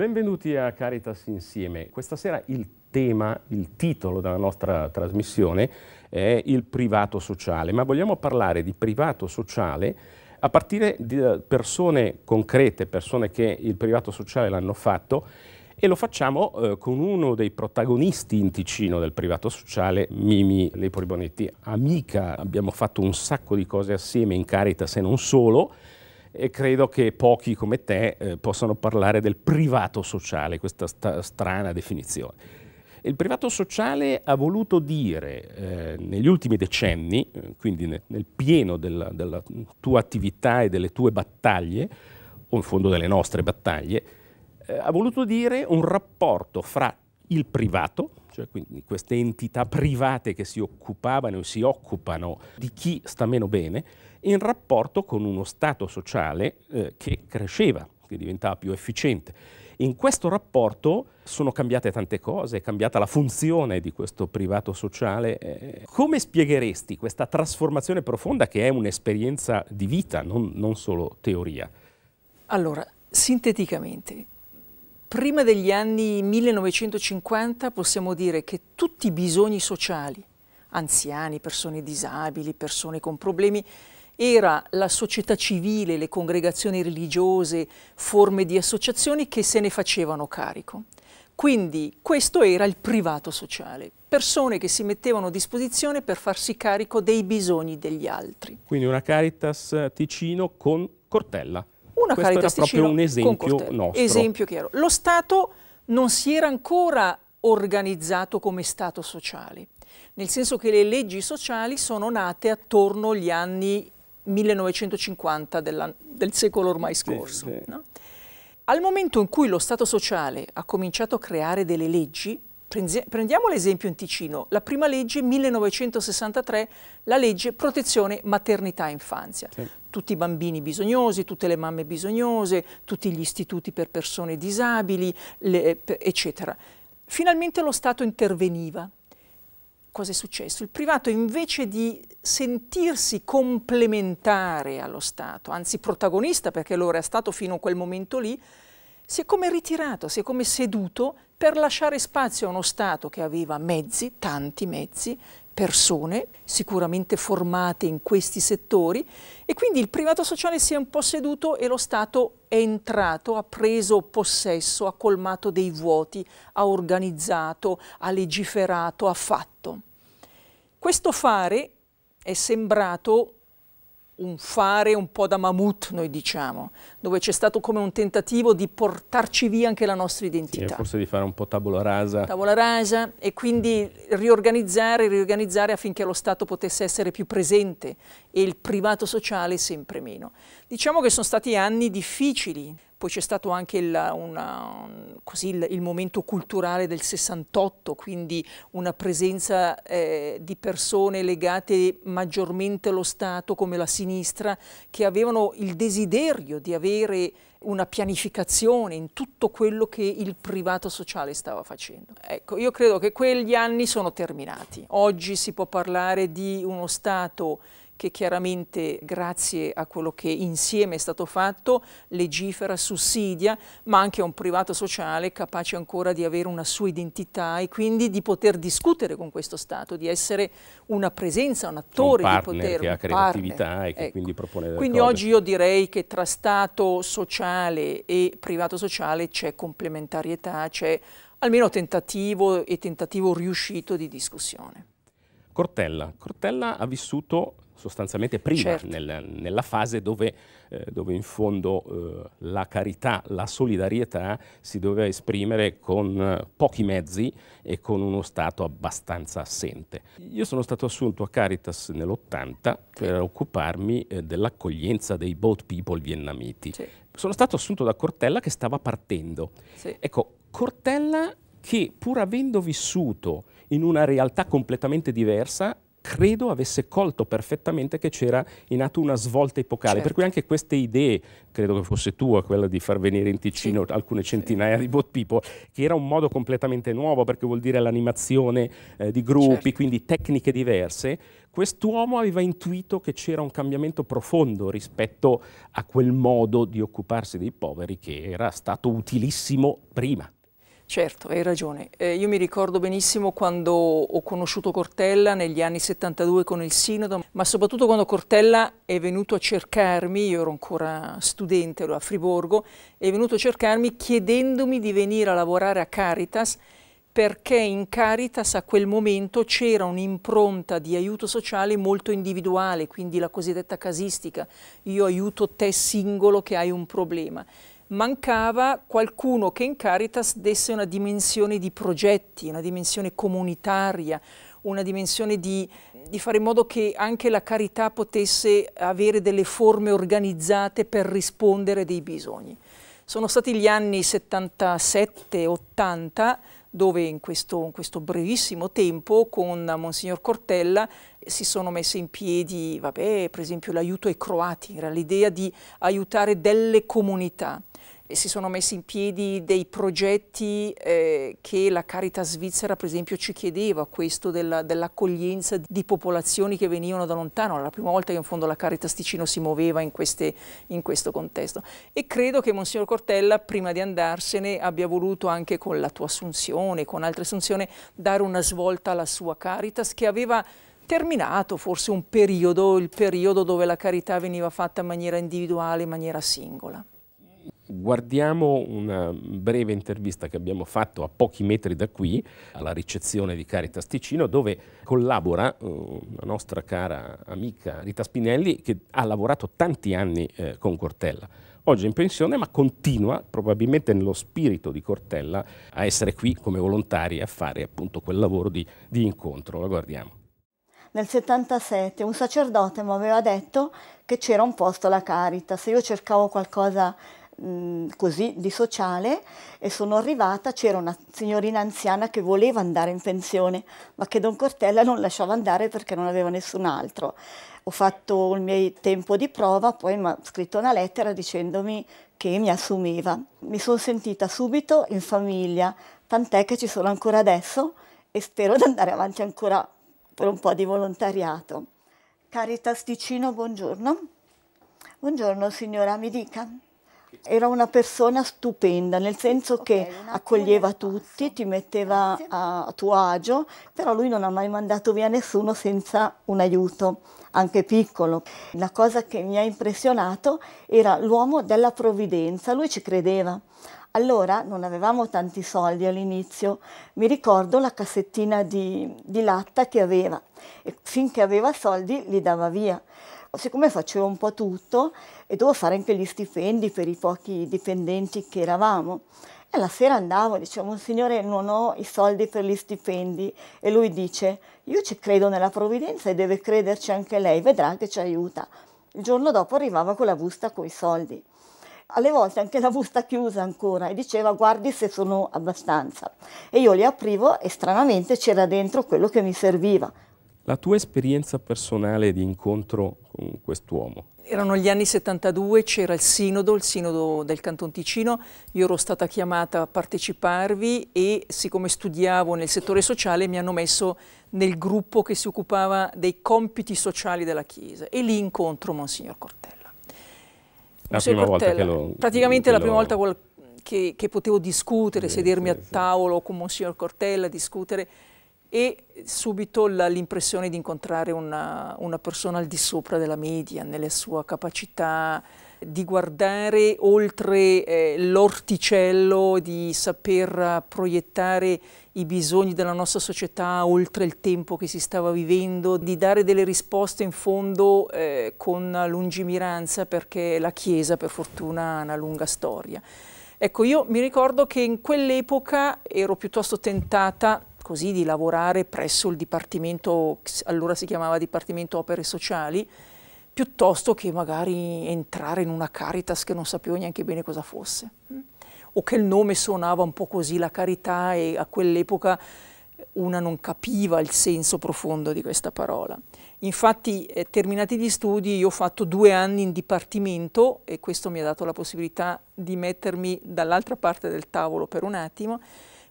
Benvenuti a Caritas Insieme. Questa sera il tema, il titolo della nostra trasmissione è il privato sociale, ma vogliamo parlare di privato sociale a partire da eh, persone concrete, persone che il privato sociale l'hanno fatto e lo facciamo eh, con uno dei protagonisti in Ticino del privato sociale, Mimi Lepori Bonetti, amica, abbiamo fatto un sacco di cose assieme in Caritas e non solo, e credo che pochi come te eh, possano parlare del privato sociale, questa sta, strana definizione. Il privato sociale ha voluto dire eh, negli ultimi decenni, eh, quindi nel, nel pieno della, della, tua attività e delle tue battaglie, o in fondo delle nostre battaglie, eh, ha voluto dire un rapporto fra il privato, cioè quindi queste entità private che si occupavano e si occupano di chi sta meno bene, in rapporto con uno Stato sociale eh, che cresceva, che diventava più efficiente. In questo rapporto sono cambiate tante cose, è cambiata la funzione di questo privato sociale. Eh, come spiegheresti questa trasformazione profonda che è un'esperienza di vita, non, non solo teoria? Allora, sinteticamente, prima degli anni 1950 possiamo dire che tutti i bisogni sociali, anziani, persone disabili, persone con problemi, era la società civile, le congregazioni religiose, forme di associazioni che se ne facevano carico. Quindi questo era il privato sociale, persone che si mettevano a disposizione per farsi carico dei bisogni degli altri. Quindi una Caritas Ticino con Cortella. Una Questo Caritas era Ticino proprio un esempio nostro. Esempio chiaro. Lo Stato non si era ancora organizzato come Stato sociale, nel senso che le leggi sociali sono nate attorno agli anni 1950 della, del secolo ormai scorso. Sì, sì. No? Al momento in cui lo Stato sociale ha cominciato a creare delle leggi, prendiamo l'esempio in Ticino, la prima legge 1963, la legge protezione maternità-infanzia. Sì. Tutti i bambini bisognosi, tutte le mamme bisognose, tutti gli istituti per persone disabili, le, eccetera. Finalmente lo Stato interveniva cosa è successo? Il privato invece di sentirsi complementare allo Stato, anzi protagonista perché lo era stato fino a quel momento lì, si è come ritirato, si è come seduto per lasciare spazio a uno Stato che aveva mezzi, tanti mezzi, persone sicuramente formate in questi settori e quindi il privato sociale si è un po' seduto e lo Stato è entrato, ha preso possesso, ha colmato dei vuoti, ha organizzato, ha legiferato, ha fatto. Questo fare è sembrato un fare un po' da mammut, noi diciamo, dove c'è stato come un tentativo di portarci via anche la nostra identità. Sì, forse di fare un po' tavola rasa. Tavola rasa e quindi riorganizzare, riorganizzare affinché lo Stato potesse essere più presente e il privato sociale sempre meno. Diciamo che sono stati anni difficili, poi c'è stato anche il, una, così, il, il, momento culturale del 68, quindi una presenza eh, di persone legate maggiormente allo Stato come la sinistra che avevano il desiderio di avere una pianificazione in tutto quello che il privato sociale stava facendo. Ecco, io credo che quegli anni sono terminati. Oggi si può parlare di uno Stato che chiaramente grazie a quello che insieme è stato fatto legifera, sussidia, ma anche a un privato sociale capace ancora di avere una sua identità e quindi di poter discutere con questo Stato, di essere una presenza, un attore, un di poter... che ha creatività partner. e che ecco. quindi propone Quindi cose. oggi io direi che tra Stato sociale e privato sociale c'è complementarietà, c'è almeno tentativo e tentativo riuscito di discussione. Cortella. Cortella ha vissuto sostanzialmente prima, certo. nel, nella fase dove, eh, dove in fondo eh, la carità, la solidarietà si doveva esprimere con eh, pochi mezzi e con uno Stato abbastanza assente. Io sono stato assunto a Caritas nell'80 per occuparmi eh, dell'accoglienza dei boat people vietnamiti. Sì. Sono stato assunto da Cortella che stava partendo. Sì. Ecco, Cortella che pur avendo vissuto in una realtà completamente diversa credo avesse colto perfettamente che c'era in atto una svolta epocale, certo. per cui anche queste idee, credo che fosse tua quella di far venire in Ticino sì. alcune centinaia sì. di bot people, che era un modo completamente nuovo perché vuol dire l'animazione eh, di gruppi, certo. quindi tecniche diverse, quest'uomo aveva intuito che c'era un cambiamento profondo rispetto a quel modo di occuparsi dei poveri che era stato utilissimo prima. Certo, hai ragione. Eh, io mi ricordo benissimo quando ho conosciuto Cortella negli anni 72 con il Sinodo, ma soprattutto quando Cortella è venuto a cercarmi, io ero ancora studente, ero a Friburgo, è venuto a cercarmi chiedendomi di venire a lavorare a Caritas perché in Caritas a quel momento c'era un'impronta di aiuto sociale molto individuale, quindi la cosiddetta casistica, io aiuto te singolo che hai un problema mancava qualcuno che in Caritas desse una dimensione di progetti, una dimensione comunitaria, una dimensione di, di, fare in modo che anche la carità potesse avere delle forme organizzate per rispondere dei bisogni. Sono stati gli anni 77-80 dove in questo, in questo, brevissimo tempo con Monsignor Cortella si sono messe in piedi, vabbè, per esempio l'aiuto ai croati, l'idea di aiutare delle comunità si sono messi in piedi dei progetti eh, che la Caritas svizzera per esempio ci chiedeva, questo dell'accoglienza di popolazioni che venivano da lontano, era la prima volta che in fondo la Caritas Ticino si muoveva in, queste, in questo contesto e credo che Monsignor Cortella prima di andarsene abbia voluto anche con la tua assunzione, con altre assunzioni, dare una svolta alla sua Caritas che aveva terminato forse un periodo, il periodo dove la carità veniva fatta in maniera individuale, in maniera singola. Guardiamo una breve intervista che abbiamo fatto a pochi metri da qui, alla ricezione di Caritas Ticino, dove collabora eh, una nostra cara amica Rita Spinelli, che ha lavorato tanti anni eh, con Cortella. Oggi è in pensione, ma continua, probabilmente nello spirito di Cortella, a essere qui come volontari a fare appunto quel lavoro di, di incontro. La guardiamo nel 77 un sacerdote mi aveva detto che c'era un posto alla Caritas, io cercavo qualcosa Mm, così di sociale e sono arrivata, c'era una signorina anziana che voleva andare in pensione, ma che Don Cortella non lasciava andare perché non aveva nessun altro. Ho fatto il mio tempo di prova, poi mi ha scritto una lettera dicendomi che mi assumeva. Mi sono sentita subito in famiglia, tant'è che ci sono ancora adesso e spero di andare avanti ancora per un po' di volontariato. Caritas Ticino, buongiorno. Buongiorno signora, mi dica. Era una persona stupenda, nel senso okay, che accoglieva tutti, ti metteva a, a, tuo agio, però lui non ha mai mandato via nessuno senza un aiuto, anche piccolo. La cosa che mi ha impressionato era l'uomo della provvidenza, lui ci credeva. Allora non avevamo tanti soldi all'inizio, mi ricordo la cassettina di, di latta che aveva e finché aveva soldi li dava via siccome facevo un po' tutto e dovevo fare anche gli stipendi per i pochi dipendenti che eravamo, e la sera andavo e dicevo, signore non ho i soldi per gli stipendi e lui dice, io ci credo nella provvidenza e deve crederci anche lei, vedrà che ci aiuta. Il giorno dopo arrivava con la busta con i soldi. Alle volte anche la busta chiusa ancora e diceva guardi se sono abbastanza. E io li aprivo e stranamente c'era dentro quello che mi serviva. La tua esperienza personale di incontro con quest'uomo? Erano gli anni 72, c'era il sinodo, il sinodo del Canton Ticino, io ero stata chiamata a parteciparvi e siccome studiavo nel settore sociale mi hanno messo nel gruppo che si occupava dei compiti sociali della Chiesa e lì incontro Monsignor Cortella. La prima Cortella, volta che lo... Praticamente che la prima volta che, che, potevo discutere, sì, sedermi sì, a tavolo con Monsignor Cortella, discutere e subito l'impressione di incontrare una, una, persona al di sopra della media, nella sua capacità di guardare oltre eh, l'orticello, di saper proiettare i bisogni della nostra società oltre il tempo che si stava vivendo, di dare delle risposte in fondo eh, con lungimiranza perché la Chiesa per fortuna ha una lunga storia. Ecco, io mi ricordo che in quell'epoca ero piuttosto tentata così di lavorare presso il Dipartimento, allora si chiamava Dipartimento Opere Sociali, piuttosto che magari entrare in una Caritas che non sapevo neanche bene cosa fosse. Mm? O che il nome suonava un po' così, la carità, e a quell'epoca una non capiva il senso profondo di questa parola. Infatti, eh, terminati gli studi, io ho fatto due anni in dipartimento e questo mi ha dato la possibilità di mettermi dall'altra parte del tavolo per un attimo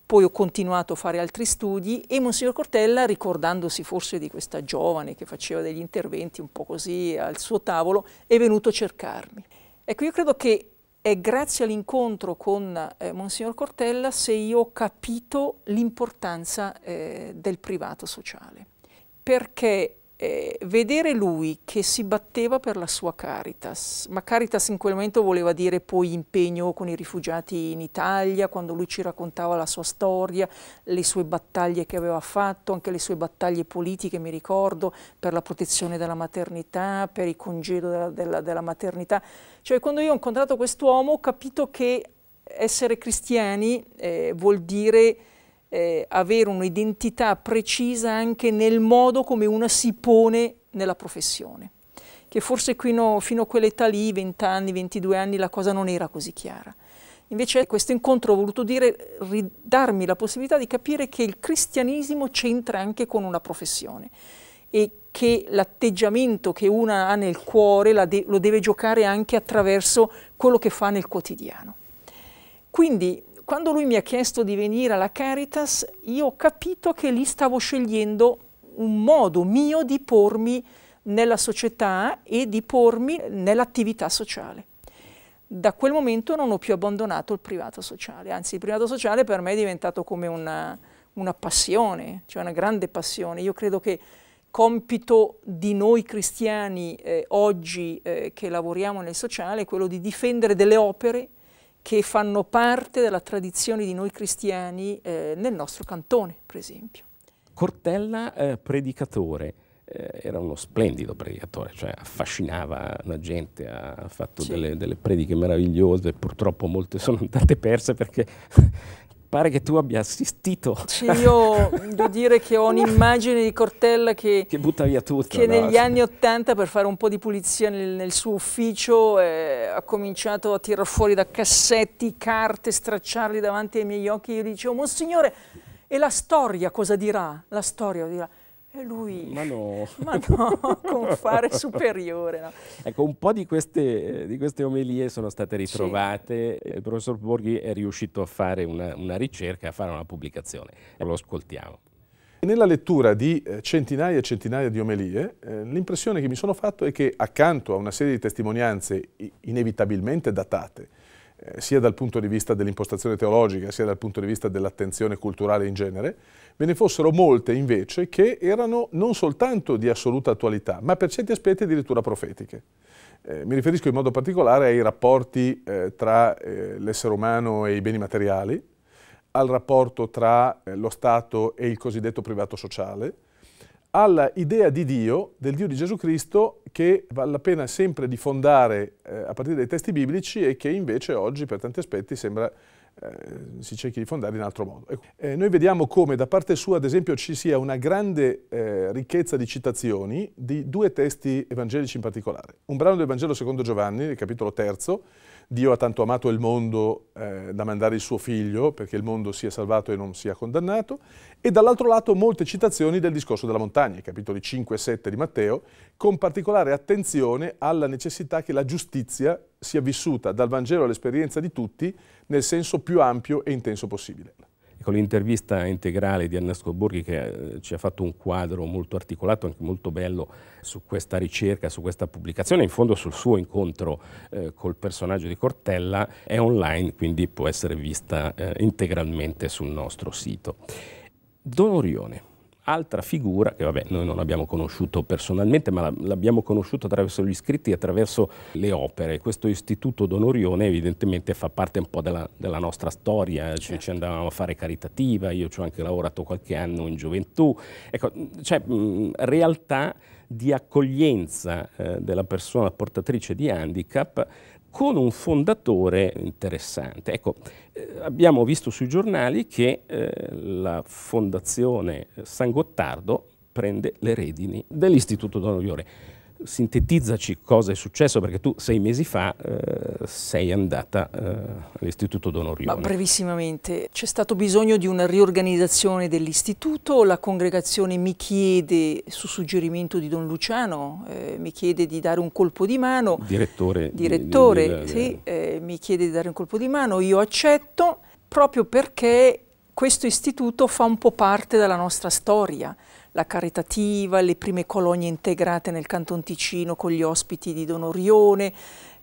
poi ho continuato a fare altri studi e Monsignor Cortella, ricordandosi forse di questa giovane che faceva degli interventi un po' così al suo tavolo, è venuto a cercarmi. Ecco, io credo che è grazie all'incontro con eh, Monsignor Cortella se io ho capito l'importanza eh, del privato sociale, perché eh, vedere lui che si batteva per la sua Caritas, ma Caritas in quel momento voleva dire poi impegno con i rifugiati in Italia, quando lui ci raccontava la sua storia, le sue battaglie che aveva fatto, anche le sue battaglie politiche, mi ricordo, per la protezione della maternità, per il congedo della, della, della maternità. Cioè quando io ho incontrato quest'uomo ho capito che essere cristiani eh, vuol dire eh, avere un'identità precisa anche nel modo come una si pone nella professione, che forse no, fino a quell'età lì, 20 anni, 22 anni, la cosa non era così chiara. Invece questo incontro ha voluto dire, ridarmi la possibilità di capire che il cristianesimo c'entra anche con una professione e che l'atteggiamento che una ha nel cuore de lo deve giocare anche attraverso quello che fa nel quotidiano. Quindi quando lui mi ha chiesto di venire alla Caritas, io ho capito che lì stavo scegliendo un modo mio di pormi nella società e di pormi nell'attività sociale. Da quel momento non ho più abbandonato il privato sociale, anzi il privato sociale per me è diventato come una, una passione, cioè una grande passione. Io credo che compito di noi cristiani eh, oggi eh, che lavoriamo nel sociale è quello di difendere delle opere che fanno parte della tradizione di noi cristiani eh, nel nostro cantone, per esempio. Cortella, eh, predicatore, eh, era uno splendido predicatore, cioè affascinava la gente, ha fatto sì. delle, delle, prediche meravigliose, purtroppo molte sono andate perse perché pare che tu abbia assistito. Sì, io devo dire che ho un'immagine di Cortella che, che butta via tutto. Che no? negli anni Ottanta per fare un po' di pulizia nel, nel suo ufficio eh, ha cominciato a tirar fuori da cassetti, carte, stracciarli davanti ai miei occhi. Io dicevo, Monsignore, e la storia cosa dirà? La storia dirà. E lui, ma no, ma no con fare superiore. No? Ecco, un po' di queste, di queste, omelie sono state ritrovate. Sì. Il professor Borghi è riuscito a fare una, una ricerca, a fare una pubblicazione. Lo ascoltiamo. Nella lettura di eh, centinaia e centinaia di omelie, eh, l'impressione che mi sono fatto è che accanto a una serie di testimonianze inevitabilmente datate, eh, sia dal punto di vista dell'impostazione teologica, sia dal punto di vista dell'attenzione culturale in genere, ve ne fossero molte invece che erano non soltanto di assoluta attualità, ma per certi aspetti addirittura profetiche. Eh, mi riferisco in modo particolare ai rapporti eh, tra eh, l'essere umano e i beni materiali, al rapporto tra eh, lo Stato e il cosiddetto privato sociale, alla idea di Dio, del Dio di Gesù Cristo, che vale la pena sempre di fondare eh, a partire dai testi biblici e che invece oggi per tanti aspetti sembra eh, si cerchi di fondare in altro modo. Ecco, eh, noi vediamo come da parte sua, ad esempio, ci sia una grande eh, ricchezza di citazioni di due testi evangelici in particolare. Un brano del Vangelo secondo Giovanni, capitolo terzo, Dio ha tanto amato il mondo eh, da mandare il suo figlio perché il mondo sia salvato e non sia condannato, e dall'altro lato molte citazioni del discorso della montagna, capitoli 5 e 7 di Matteo, con particolare attenzione alla necessità che la giustizia sia vissuta dal Vangelo all'esperienza di tutti nel senso più ampio e intenso possibile. Ecco, l'intervista integrale di Ernesto Borghi che eh, ci ha fatto un quadro molto articolato, anche molto bello, su questa ricerca, su questa pubblicazione, in fondo sul suo incontro eh, col personaggio di Cortella, è online, quindi può essere vista eh, integralmente sul nostro sito. Don Orione, altra figura che vabbè noi non abbiamo conosciuto personalmente ma l'abbiamo conosciuto attraverso gli scritti e attraverso le opere. Questo istituto d'onorione evidentemente fa parte un po' della, della nostra storia, certo. ci, ci, andavamo a fare caritativa, io ci ho anche lavorato qualche anno in gioventù, ecco, cioè mh, realtà di accoglienza eh, della persona portatrice di handicap con un fondatore interessante. Ecco, eh, abbiamo visto sui giornali che eh, la fondazione San Gottardo prende le redini dell'Istituto Don Oriore sintetizzaci cosa è successo perché tu sei mesi fa eh, sei andata eh, all'Istituto Donorione. Ma brevissimamente, c'è stato bisogno di una riorganizzazione dell'Istituto, la congregazione mi chiede, su suggerimento di Don Luciano, eh, mi chiede di dare un colpo di mano. Direttore. Direttore, di, di, di, sì, eh, mi chiede di dare un colpo di mano, io accetto proprio perché questo istituto fa un po' parte della nostra storia la caritativa, le prime colonie integrate nel Canton Ticino con gli ospiti di Don Orione,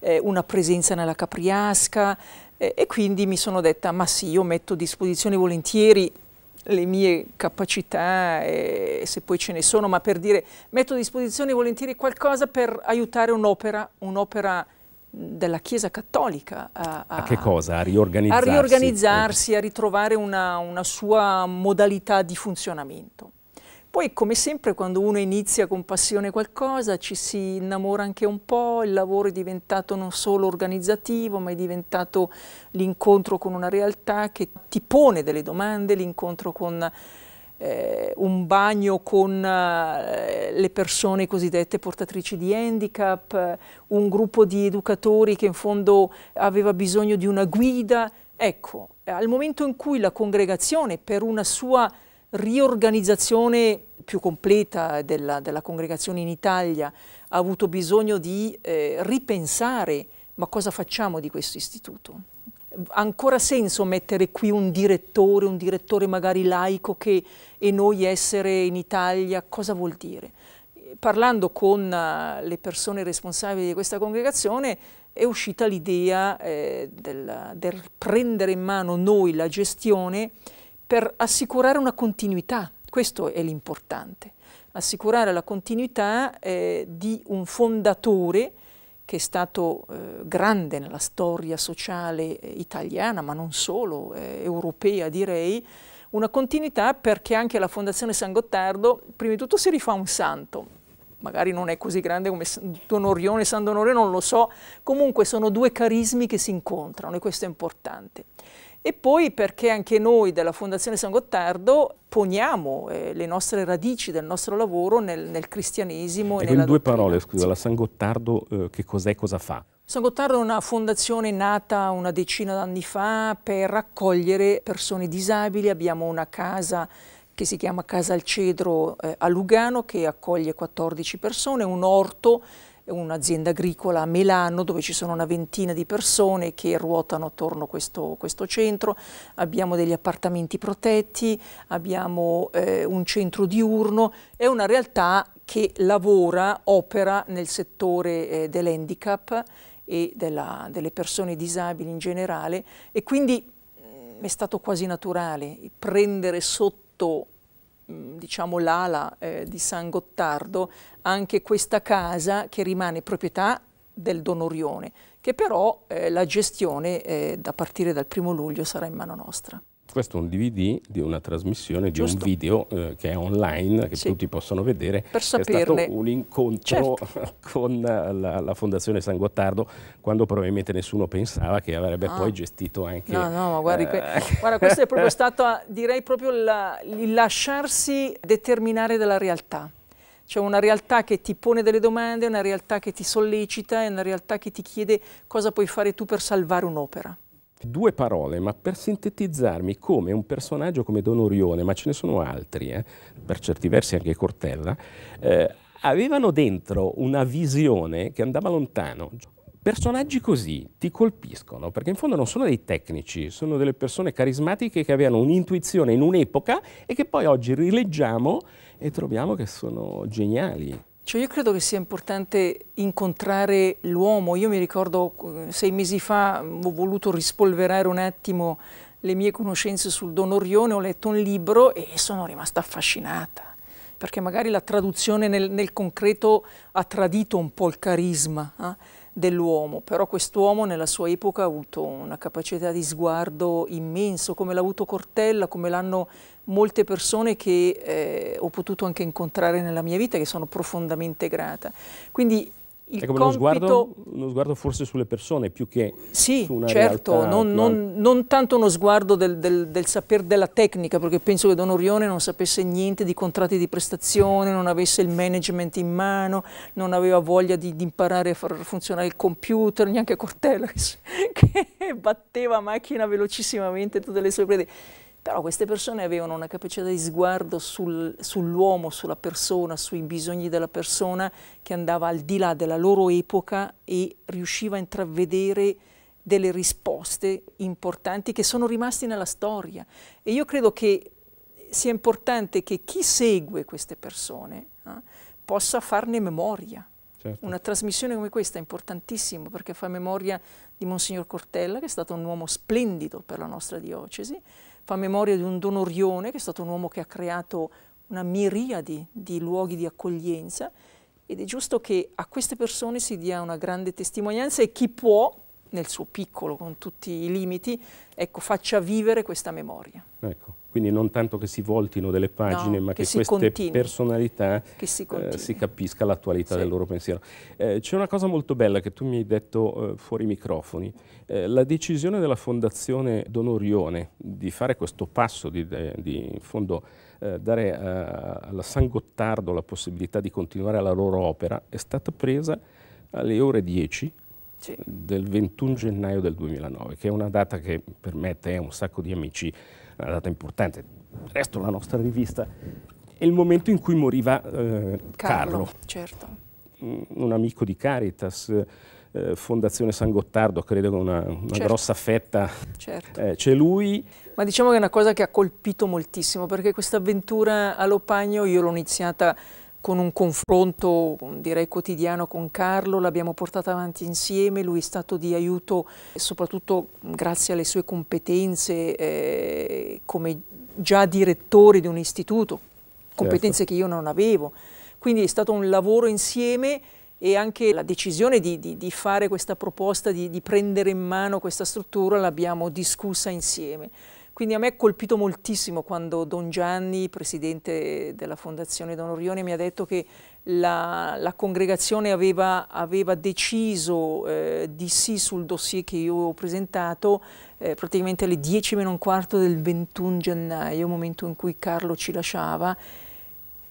eh, una presenza nella Capriasca eh, e quindi mi sono detta ma sì, io metto a disposizione volentieri le mie capacità, eh, se poi ce ne sono, ma per dire metto a disposizione volentieri qualcosa per aiutare un'opera, un'opera della Chiesa Cattolica a, a, a, cosa, a, riorganizzarsi. a riorganizzarsi, a ritrovare una, una sua modalità di funzionamento. Poi, come sempre, quando uno inizia con passione qualcosa, ci si innamora anche un po', il lavoro è diventato non solo organizzativo, ma è diventato l'incontro con una realtà che ti pone delle domande, l'incontro con eh, un bagno con eh, le persone cosiddette portatrici di handicap, un gruppo di educatori che in fondo aveva bisogno di una guida. Ecco, al momento in cui la congregazione per una sua riorganizzazione più completa della, della, congregazione in Italia ha avuto bisogno di eh, ripensare ma cosa facciamo di questo istituto? Ha ancora senso mettere qui un direttore, un direttore magari laico che, e noi essere in Italia? Cosa vuol dire? Parlando con eh, le persone responsabili di questa congregazione è uscita l'idea eh, del, del prendere in mano noi la gestione per assicurare una continuità questo è l'importante, assicurare la continuità eh, di un fondatore che è stato eh, grande nella storia sociale eh, italiana, ma non solo, eh, europea direi, una continuità perché anche la Fondazione San Gottardo prima di tutto si rifà un santo, magari non è così grande come Don Orione e San Donore, non lo so, comunque sono due carismi che si incontrano e questo è importante e poi perché anche noi della Fondazione San Gottardo poniamo eh, le nostre radici del nostro lavoro nel, nel cristianesimo. E in due dottrina. parole, scusa, la San Gottardo eh, che cos'è e cosa fa? San Gottardo è una fondazione nata una decina d'anni fa per raccogliere persone disabili, abbiamo una casa che si chiama Casa al Cedro eh, a Lugano che accoglie 14 persone, un orto un'azienda agricola a Milano dove ci sono una ventina di persone che ruotano attorno a questo, questo centro, abbiamo degli appartamenti protetti, abbiamo eh, un centro diurno, è una realtà che lavora, opera nel settore eh, dell'handicap e della, delle persone disabili in generale e quindi mh, mm, è stato quasi naturale prendere sotto Mm, diciamo l'ala eh, di San Gottardo anche questa casa che rimane proprietà del Don Orione, che però eh, la gestione eh, da partire dal primo luglio sarà in mano nostra questo è un DVD di una trasmissione, Giusto. di un video eh, che è online, che sì. tutti possono vedere. Per saperne. È stato un incontro certo. con la, la, Fondazione San Gottardo, quando probabilmente nessuno pensava che avrebbe ah. poi gestito anche... No, no, ma guardi, eh, que guarda, questo è proprio stato, direi proprio la, il lasciarsi determinare dalla realtà. C'è cioè una realtà che ti pone delle domande, una realtà che ti sollecita è una realtà che ti chiede cosa puoi fare tu per salvare un'opera due parole, ma per sintetizzarmi come un personaggio come Don Orione, ma ce ne sono altri, eh, per certi versi anche Cortella, eh, avevano dentro una visione che andava lontano. Personaggi così ti colpiscono, perché in fondo non sono dei tecnici, sono delle persone carismatiche che avevano un'intuizione in un'epoca e che poi oggi rileggiamo e troviamo che sono geniali. Cioè io credo che sia importante incontrare l'uomo. Io mi ricordo eh, sei mesi fa ho voluto rispolverare un attimo le mie conoscenze sul Don Orione, ho letto un libro e sono rimasta affascinata, perché magari la traduzione nel, nel concreto ha tradito un po' il carisma. Eh? dell'uomo, però quest'uomo nella sua epoca ha avuto una capacità di sguardo immenso, come l'ha avuto Cortella, come l'hanno molte persone che eh, ho potuto anche incontrare nella mia vita, che sono profondamente grata. Quindi il è come compito... uno, sguardo, uno sguardo forse sulle persone più che sì, su una certo, non, non, non, tanto uno sguardo del, del, del saper della tecnica, perché penso che Don Orione non sapesse niente di contratti di prestazione, non avesse il management in mano, non aveva voglia di, di imparare a far funzionare il computer, neanche Cortella che, batteva macchina velocissimamente tutte le sue prediche però queste persone avevano una capacità di sguardo sul, sull'uomo, sulla persona, sui bisogni della persona che andava al di là della loro epoca e riusciva a intravedere delle risposte importanti che sono rimaste nella storia. E io credo che sia importante che chi segue queste persone eh, possa farne memoria. Certo. Una trasmissione come questa è importantissima perché fa memoria di Monsignor Cortella, che è stato un uomo splendido per la nostra diocesi, fa memoria di un Don Orione, che è stato un uomo che ha creato una miriade di luoghi di accoglienza ed è giusto che a queste persone si dia una grande testimonianza e chi può, nel suo piccolo, con tutti i limiti, ecco, faccia vivere questa memoria. Ecco quindi non tanto che si voltino delle pagine, no, ma che, che queste continui, personalità che si, eh, si, capisca l'attualità sì. del loro pensiero. Eh, C'è una cosa molto bella che tu mi hai detto eh, fuori microfoni, eh, la decisione della Fondazione Donorione di fare questo passo, di, di in fondo eh, dare eh, alla San Gottardo la possibilità di continuare la loro opera, è stata presa alle ore 10 sì. del 21 gennaio del 2009, che è una data che per me e te e un sacco di amici una data importante, il resto la nostra rivista, è il momento in cui moriva eh, Carlo. Carlo. Certo. Mm, un amico di Caritas, eh, Fondazione San Gottardo, credo che una, una certo. grossa fetta certo. eh, lui. Ma diciamo che è una cosa che ha colpito moltissimo, perché questa avventura a Lopagno io l'ho iniziata con un confronto direi quotidiano con Carlo, l'abbiamo portata avanti insieme, lui è stato di aiuto soprattutto grazie alle sue competenze eh, come già direttore di un istituto, certo. competenze certo. che io non avevo. Quindi è stato un lavoro insieme e anche la decisione di, di, di fare questa proposta, di, di prendere in mano questa struttura l'abbiamo discussa insieme. Quindi a me è colpito moltissimo quando Don Gianni, presidente della Fondazione Don Orione, mi ha detto che la, la congregazione aveva, aveva deciso eh, di sì sul dossier che io ho presentato eh, praticamente alle 10 meno un quarto del 21 gennaio, momento in cui Carlo ci lasciava.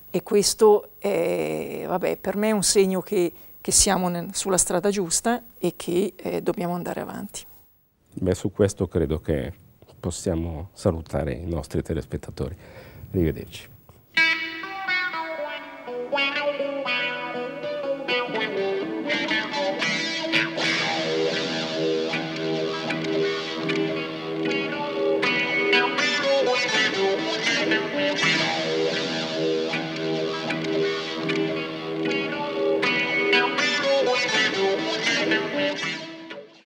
E questo è, vabbè, per me è un segno che, che siamo sulla strada giusta e che eh, dobbiamo andare avanti. Beh, su questo credo che possiamo salutare i nostri telespettatori. Arrivederci.